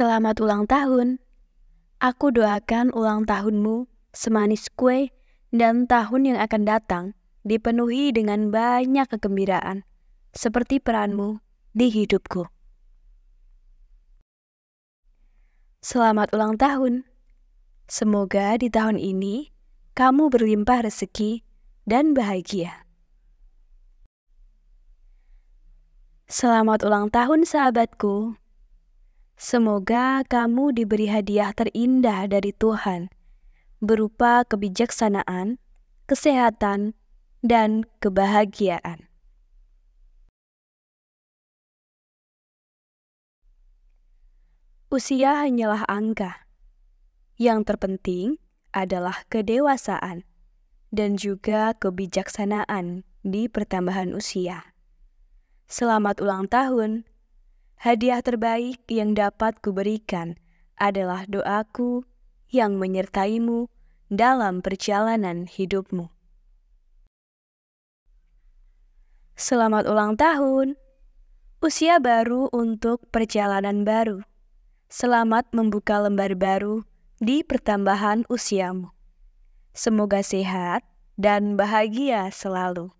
Selamat ulang tahun. Aku doakan ulang tahunmu semanis kue dan tahun yang akan datang dipenuhi dengan banyak kegembiraan seperti peranmu di hidupku. Selamat ulang tahun. Semoga di tahun ini kamu berlimpah rezeki dan bahagia. Selamat ulang tahun sahabatku. Semoga kamu diberi hadiah terindah dari Tuhan, berupa kebijaksanaan, kesehatan, dan kebahagiaan. Usia hanyalah angka. Yang terpenting adalah kedewasaan dan juga kebijaksanaan di pertambahan usia. Selamat ulang tahun! Hadiah terbaik yang dapat kuberikan adalah doaku yang menyertaimu dalam perjalanan hidupmu. Selamat ulang tahun! Usia baru untuk perjalanan baru. Selamat membuka lembar baru di pertambahan usiamu. Semoga sehat dan bahagia selalu.